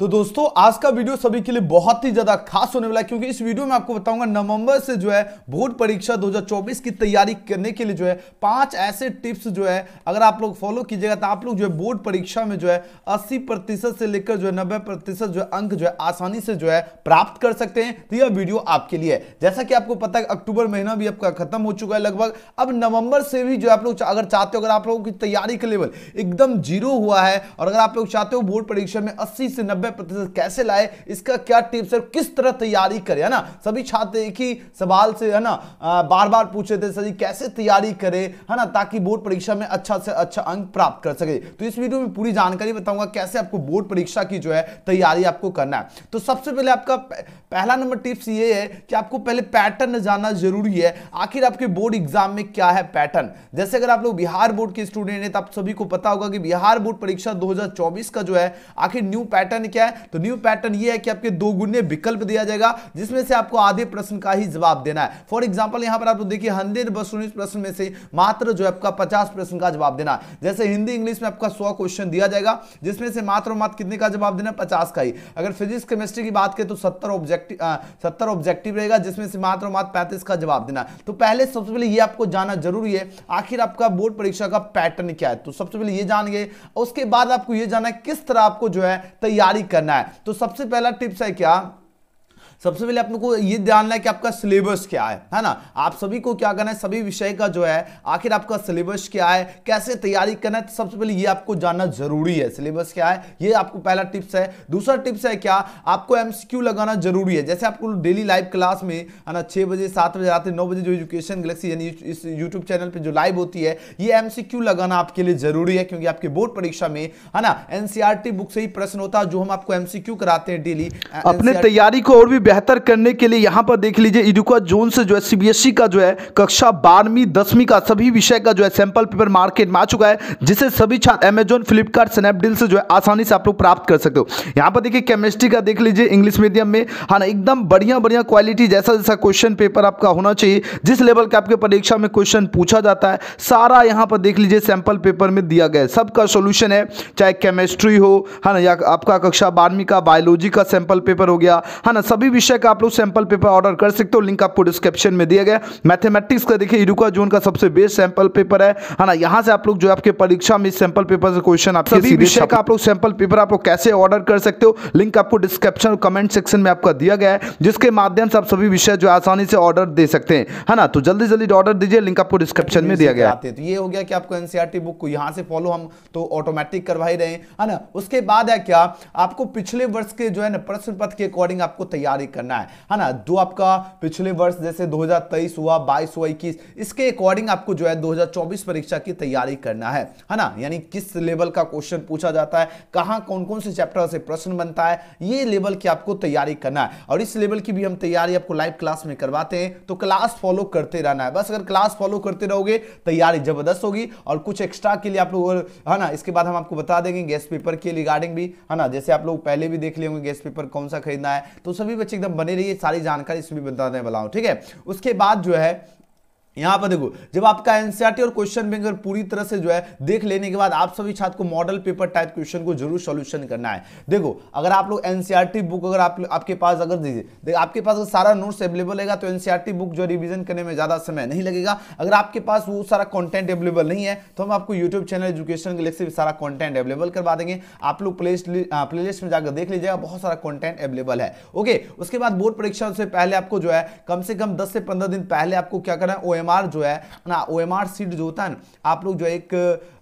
तो दोस्तों आज का वीडियो सभी के लिए बहुत ही ज्यादा खास होने वाला है क्योंकि इस वीडियो में आपको बताऊंगा नवंबर से जो है बोर्ड परीक्षा 2024 की तैयारी करने के लिए जो है पांच ऐसे टिप्स जो है अगर आप लोग फॉलो कीजिएगा तो आप लोग जो है बोर्ड परीक्षा में जो है 80 प्रतिशत से लेकर जो है नब्बे प्रतिशत जो है अंक जो है आसानी से जो है प्राप्त कर सकते हैं तो यह वीडियो आपके लिए जैसा कि आपको पता है अक्टूबर महीना भी आपका खत्म हो चुका है लगभग अब नवंबर से भी जो आप लोग अगर चाहते हो अगर आप लोगों की तैयारी का लेवल एकदम जीरो हुआ है और अगर आप लोग चाहते हो बोर्ड परीक्षा में अस्सी से नब्बे में प्रतिशत कैसे लाए इसका क्या टिप्स है किस तरह तैयारी करें है ना सभी छात्र एक ही सवाल से है ना बार बार पूछे थे सर कैसे तैयारी करें है ना ताकि बोर्ड परीक्षा में अच्छा से अच्छा अंक प्राप्त कर सके तो इस वीडियो में पूरी जानकारी बताऊंगा कैसे आपको बोर्ड परीक्षा की जो है तैयारी आपको करना है तो सबसे पहले आपका पहला नंबर टिप्स ये है कि आपको पहले पैटर्न जानना जरूरी है आखिर आपके बोर्ड एग्जाम में क्या है पैटर्न जैसे अगर आप लोग बिहार बोर्ड के स्टूडेंट हैं तो आप सभी को पता होगा कि बिहार बोर्ड परीक्षा 2024 का जो है आखिर न्यू पैटर्न क्या क्या है तो न्यू पैटर्न ये है कि आपके दो गुने विकल्प दिया जाएगा जिसमें से आपको आधे प्रश्न का ही जवाब देना है फॉर एग्जाम्पल यहाँ पर आप देखिए हंड्रेड बस उन्नीस प्रश्न में से मात्र जो आपका पचास प्रश्न का जवाब देना है जैसे हिंदी इंग्लिश में आपका सौ क्वेश्चन दिया जाएगा जिसमें से मात्र मात्र कितने का जवाब देना है पचास का ही अगर फिजिक्स केमिस्ट्री की बात करें तो सत्तर ऑब्जेक्टिव सत्तर ऑब्जेक्टिव रहेगा जिसमें से मात्र मात्र पैंतीस का जवाब देना है तो पहले सबसे पहले ये आपको जाना जरूरी है आखिर आपका बोर्ड परीक्षा का पैटर्न क्या है तो सबसे पहले ये जान गए उसके बाद आपको ये जाना है किस तरह आपको जो है तैयारी करना है तो सबसे पहला टिप्स है क्या सबसे पहले आपको ये ध्यान है कि आपका सिलेबस क्या है है ना आप सभी को क्या करना है सभी विषय का जो है आखिर आपका सिलेबस क्या है कैसे तैयारी करना है तो सबसे पहले ये आपको जानना जरूरी है सिलेबस क्या है ये आपको पहला टिप्स है दूसरा टिप्स है क्या आपको एमसीक्यू लगाना जरूरी है जैसे आपको डेली लाइव क्लास में है ना छः बजे सात बजे रात नौ बजे जो एजुकेशन गलेक्सी यानी इस यूट्यूब चैनल पर जो लाइव होती है ये एम लगाना आपके लिए जरूरी है क्योंकि आपके बोर्ड परीक्षा में है ना एनसीआर बुक e से ही प्रश्न होता है जो हम आपको एमसीक्यू कराते हैं डेली अपने e तैयारी को और भी बेहतर करने के लिए यहाँ पर देख लीजिए इडुका जोन से जो है सीबीएसई e का जो है कक्षा बारहवीं दसवीं का सभी विषय का जो है सैंपल पेपर मार्केट में आ चुका है जिसे सभी छात्र अमेजोन फ्लिपकार्ट स्नैपडील से जो है आसानी से आप लोग प्राप्त कर सकते हो यहाँ पर देखिए केमिस्ट्री का देख लीजिए इंग्लिश मीडियम में है हाँ ना एकदम बढ़िया बढ़िया क्वालिटी जैसा जैसा क्वेश्चन पेपर आपका होना चाहिए जिस लेवल का आपके परीक्षा में क्वेश्चन पूछा जाता है सारा यहाँ पर देख लीजिए सैंपल पेपर में दिया गया है सबका सोल्यूशन है चाहे केमिस्ट्री हो है हाँ ना या आपका कक्षा बारहवीं का बायोलॉजी का सैंपल पेपर हो गया है हाँ ना सभी विषय का आप लोग सैंपल पेपर ऑर्डर कर सकते हो लिंक आपको डिस्क्रिप्शन में दिया गया मैथमेटिक्स का देखिए इरुका जोन का सबसे बेस्ट सैंपल पेपर है है ना यहाँ से आप लोग जो आपके परीक्षा में सैंपल पेपर से क्वेश्चन आप सभी विषय का आप लोग सैंपल पेपर आप लोग कैसे ऑर्डर कर सकते हो लिंक आपको डिस्क्रिप्शन और कमेंट सेक्शन में आपका दिया गया है जिसके माध्यम से आप सभी विषय जो आसानी से ऑर्डर दे सकते हैं है ना तो जल्दी जल्दी ऑर्डर दीजिए लिंक आपको डिस्क्रिप्शन में दिया गया तो ये हो गया कि आपको एनसीआरटी बुक e को यहाँ से फॉलो हम तो ऑटोमेटिक करवा ही रहे हैं है ना उसके बाद है क्या आपको पिछले वर्ष के जो है ना प्रश्न पत्र के अकॉर्डिंग आपको तैयारी करना है है हाँ ना जो आपका पिछले वर्ष जैसे 2023 हुआ 22 हुआ इक्कीस इसके अकॉर्डिंग आपको जो है 2024 परीक्षा की तैयारी करना है है हाँ ना यानी किस लेवल का क्वेश्चन पूछा जाता है कहाँ कौन कौन से चैप्टर से प्रश्न बनता है ये लेवल की आपको तैयारी करना है और इस लेवल की भी हम तैयारी आपको लाइव क्लास में करवाते हैं तो क्लास फॉलो करते रहना है बस अगर क्लास फॉलो करते रहोगे तैयारी जबरदस्त होगी और कुछ एक्स्ट्रा के लिए आप लोग है हाँ ना इसके बाद हम आपको बता देंगे गैस पेपर के रिगार्डिंग भी है ना जैसे आप लोग पहले भी देख लेंगे होंगे गैस पेपर कौन सा खरीदना है तो सभी बच्चे एकदम बने रहिए सारी जानकारी इसमें बताने वाला हूँ ठीक है उसके बाद जो है यहाँ पर देखो जब आपका एनसीआरटी e और क्वेश्चन बैंक पूरी तरह से जो है देख लेने के बाद आप सभी छात्र को मॉडल पेपर टाइप क्वेश्चन को जरूर सॉल्यूशन करना है देखो अगर आप लोग एनसीआरटी बुक e अगर आप आपके पास अगर दीजिए देखो आपके पास अगर सारा नोट्स अवेलेबल है तो एनसीआरटी बुक e जो रिविजन करने में ज्यादा समय नहीं लगेगा अगर आपके पास वो सारा कॉन्टेंट अवेलेबल नहीं है तो हम आपको यूट्यूब चैनल एजुकेशन के लिए से सारा कॉन्टेंट अवेलेबल करवा देंगे आप लोग प्ले प्लेलिस्ट हाँ, में जाकर देख लीजिएगा बहुत सारा कॉन्टेंट अवेलेबल है ओके उसके बाद बोर्ड परीक्षा से पहले आपको जो है कम से कम दस से पंद्रह दिन पहले आपको क्या करना है ओएमआर जो है ना ओएमआर सीट जो होता है ना आप लोग जो एक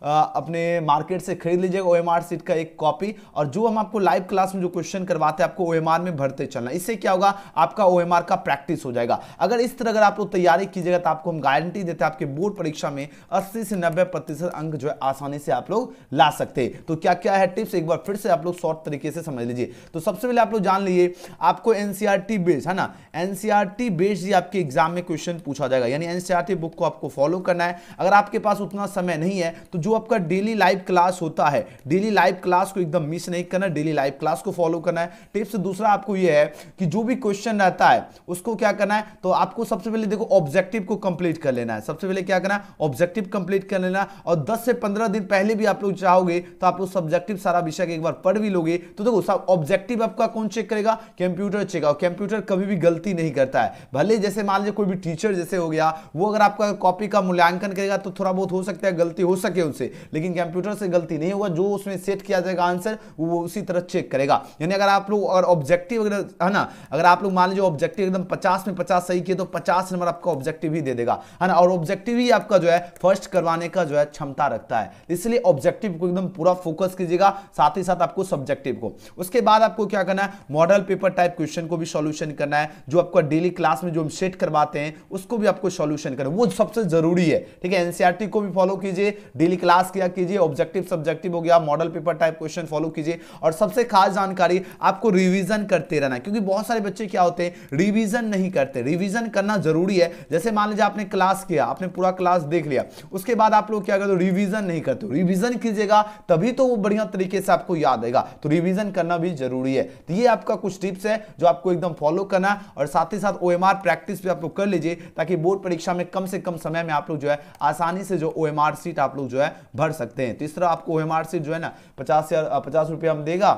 आ, अपने मार्केट से खरीद लीजिएगा ओएमआर सीट का एक कॉपी और जो हम आपको लाइव क्लास में जो क्वेश्चन करवाते हैं आपको ओएमआर में भरते चलना इससे क्या होगा आपका ओएमआर का प्रैक्टिस हो जाएगा अगर इस तरह अगर आप लोग तैयारी कीजिएगा तो आपको हम गारंटी देते हैं आपके बोर्ड परीक्षा में अस्सी से नब्बे अंक जो है आसानी से आप लोग ला सकते हैं तो क्या क्या है टिप्स एक बार फिर से आप लोग शॉर्ट तरीके से समझ लीजिए तो सबसे पहले आप लोग जान लीजिए आपको एनसीआर बेस e है ना एनसीआर बेस e ही आपके एग्जाम में क्वेश्चन पूछा जाएगा यानी एनसीईआरटी बुक को आपको फॉलो करना है अगर आपके पास उतना समय नहीं है तो जो आपका डेली लाइव क्लास होता है डेली लाइव क्लास को एकदम मिस नहीं करना डेली लाइव क्लास को फॉलो करना है टिप्स दूसरा आपको यह है कि जो भी क्वेश्चन रहता है उसको क्या करना है तो आपको सबसे पहले देखो ऑब्जेक्टिव को कंप्लीट कर लेना है सबसे पहले क्या करना है ऑब्जेक्टिव कंप्लीट कर लेना और दस से पंद्रह दिन पहले भी आप लोग चाहोगे तो आप लोग सब्जेक्टिव सारा विषय एक बार पढ़ भी लोगे तो देखो सब ऑब्जेक्टिव आपका कौन चेक करेगा कंप्यूटर चेक और कंप्यूटर कभी भी गलती नहीं करता है भले जैसे मान लीजिए कोई भी टीचर जैसे हो गया वो अगर आपका कॉपी का मूल्यांकन करेगा तो थोड़ा बहुत हो सकता है गलती हो सके उनसे लेकिन कंप्यूटर से गलती नहीं होगा जो उसमें सेट किया जाएगा आंसर वो उसी तरह चेक करेगा यानी अगर आप लोग अगर ऑब्जेक्टिव अगर है ना अगर आप लोग मान लीजिए ऑब्जेक्टिव एकदम पचास में पचास सही किए तो पचास नंबर आपका ऑब्जेक्टिव ही दे देगा है ना और ऑब्जेक्टिव ही आपका जो है फर्स्ट करवाने का जो है क्षमता रखता है इसलिए ऑब्जेक्टिव को एकदम पूरा फोकस कीजिएगा साथ ही साथ आपको सब्जेक्टिव को उसके बाद आपको क्या करना है मॉडल पेपर टाइप क्वेश्चन को भी सॉल्यूशन करना है जो आपका डेली क्लास में जो हम सेट करवाते हैं उसको भी आपको सॉल्यूशन क्वेश्चन करें वो सबसे जरूरी है ठीक है एनसीआरटी e को भी फॉलो कीजिए डेली क्लास किया कीजिए ऑब्जेक्टिव सब्जेक्टिव हो गया model paper type question follow कीजिए और सबसे खास जानकारी आपको रिविजन करते रहना क्योंकि बहुत सारे बच्चे क्या होते हैं रिविजन नहीं करते रिविजन करना जरूरी है जैसे मान लीजिए आपने क्लास किया आपने पूरा क्लास देख लिया उसके बाद आप लोग क्या करते हो रिविजन नहीं करते रिविजन कीजिएगा तभी तो वो बढ़िया तरीके से आपको याद आएगा तो रिविजन करना भी जरूरी है तो ये आपका कुछ टिप्स है जो आपको एकदम फॉलो करना और साथ ही साथ ओ प्रैक्टिस भी आप लोग कर लीजिए ताकि बोर्ड परीक्षा में कम से कम समय में आप लोग जो है आसानी से जो ओ सीट आप लोग जो है भर सकते हैं तो इस तरह आपको ओ सीट जो है ना पचास पचास रुपया हम देगा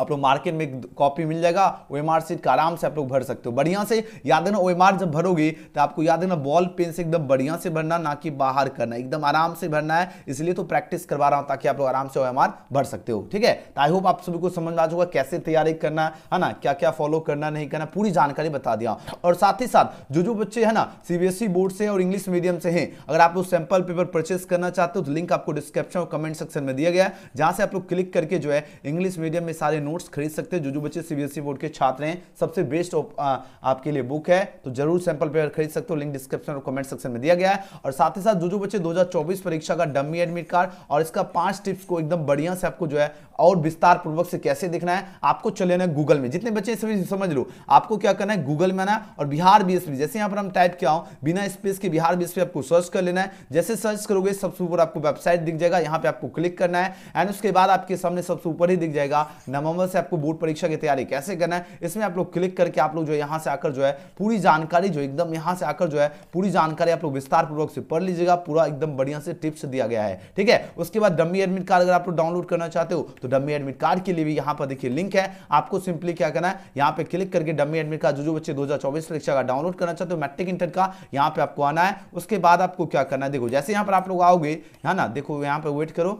आप लोग मार्केट में कॉपी मिल जाएगा ओ एम आर सीट का आराम से आप लोग भर सकते हो बढ़िया से याद है ना ओ जब भरोगे तो आपको याद है ना बॉल पेन से एकदम बढ़िया से भरना ना कि बाहर करना एकदम आराम से भरना है इसलिए तो प्रैक्टिस करवा रहा हूँ ताकि आप लोग आराम से ओ भर सकते हो ठीक है तो आई होप आप सभी को समझ में आ जाऊंगा कैसे तैयारी करना है ना क्या क्या फॉलो करना नहीं करना पूरी जानकारी बता दिया और साथ ही साथ जो जो बच्चे है ना सीबीएसई बोर्ड e से और इंग्लिश मीडियम से हैं अगर आप लोग सैंपल पेपर परचेस करना चाहते हो तो लिंक आपको डिस्क्रिप्शन और कमेंट सेक्शन में दिया गया है जहां से आप लोग क्लिक करके जो है इंग्लिश मीडियम में सारे नोट्स खरीद सकते हैं जो जो बच्चे सीबीएसई बोर्ड e के छात्र हैं सबसे बेस्ट आपके लिए बुक है तो जरूर सैंपल पेपर खरीद सकते हो लिंक डिस्क्रिप्शन और कमेंट सेक्शन में दिया गया है और साथ ही साथ जो जो बच्चे 2024 परीक्षा का डमी एडमिट कार्ड और इसका पांच टिप्स को एकदम बढ़िया से आपको जो है और विस्तार पूर्वक से कैसे देखना है आपको चले ना गूगल में जितने बच्चे सभी समझ लो आपको क्या करना है गूगल में आना और बिहार बीएसपी जैसे यहां पर हम टाइप किया हूं बिना स्पेस के बिहार बीएसपी आपको सर्च कर लेना है जैसे सर्च करोगे सबसे ऊपर आपको वेबसाइट दिख जाएगा यहां पे आपको क्लिक करना है एंड उसके बाद आपके सामने सबसे ऊपर ही दिख जाएगा नमो मोहम्मद से आपको बोर्ड परीक्षा की तैयारी कैसे करना है इसमें आप लोग क्लिक करके आप लोग जो है यहाँ से आकर जो है पूरी जानकारी जो एकदम यहाँ से आकर जो है पूरी जानकारी आप लोग विस्तार पूर्वक से पढ़ लीजिएगा पूरा एकदम बढ़िया से टिप्स दिया गया है ठीक है उसके बाद डम्मी एडमिट कार्ड अगर आप लोग डाउनलोड करना चाहते हो तो डम्मी एडमिट कार्ड के लिए भी यहाँ पर देखिए लिंक है आपको सिंपली क्या करना है यहाँ पे क्लिक करके डम्मी एडमिट कार्ड जो जो बच्चे दो परीक्षा का डाउनलोड करना चाहते हो मैट्रिक इंटर का यहाँ पे आपको आना है उसके बाद आपको क्या करना है देखो जैसे यहाँ पर आप लोग आओगे है ना देखो यहाँ पर वेट करो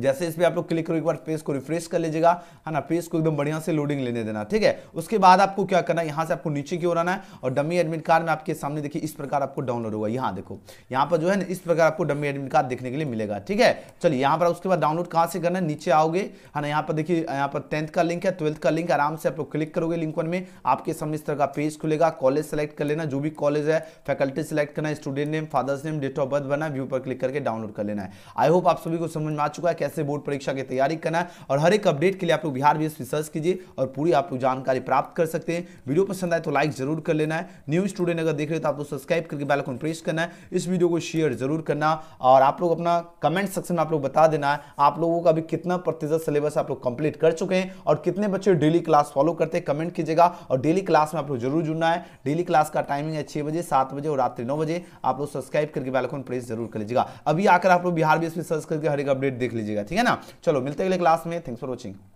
जैसे इस पर आप लोग क्लिक करो एक बार पेज को रिफ्रेश कर लीजिएगा है ना पेज को एकदम बढ़िया से लोडिंग लेने देना ठीक है उसके बाद आपको क्या करना है यहाँ से आपको नीचे की ओर आना है और डमी एडमिट कार्ड में आपके सामने देखिए इस प्रकार आपको डाउनलोड होगा यहाँ देखो यहाँ पर जो है ना इस प्रकार आपको डमी एडमिट कार्ड देखने के लिए मिलेगा ठीक है चलिए यहाँ पर उसके बाद डाउनलोड कहाँ से करना है नीचे आओगे है ना यहाँ पर देखिए यहाँ पर टेंथ का लिंक है ट्वेल्थ का लिंक आराम से आप लोग क्लिक करोगे लिंक वन में आपके सामने इस तरह का पेज खुलेगा कॉलेज सेलेक्ट कर लेना जो भी कॉलेज है फैकल्टी सेलेक्ट करना student name father's name date of birth बना व्यू पर क्लिक करके डाउनलोड कर लेना है आई होप आप सभी को समझ में आ चुका है कैसे बोर्ड परीक्षा की तैयारी करना है और हर एक अपडेट के लिए आप लोग बिहार बी सर्च कीजिए और पूरी आप लोग जानकारी प्राप्त कर सकते हैं वीडियो पसंद आए तो लाइक जरूर कर लेना है न्यू स्टूडेंट अगर देख रहे हो तो आप लोग सब्सक्राइब करके बैलकॉन प्रेस करना है इस वीडियो को शेयर जरूर करना और आप लोग अपना कमेंट सेक्शन में आप लोग बता देना है आप लोगों का अभी कितना प्रतिशत सिलेबस आप लोग कंप्लीट कर चुके हैं और कितने बच्चे डेली क्लास फॉलो करते हैं कमेंट कीजिएगा और डेली क्लास में आप लोग जरूर जुड़ना है डेली क्लास का टाइमिंग है छह बजे सात बजे और रात्रि नौ बजे आप लोग सब्सक्राइब करके बैलकॉन प्रेस जरूर कर लीजिएगा अभी आकर आप लोग बिहार बी सर्च करके हर एक अपडेट देख लीजिए लीजिएगा ठीक है ना चलो मिलते अगले क्लास में थैंक्स फॉर वॉचिंग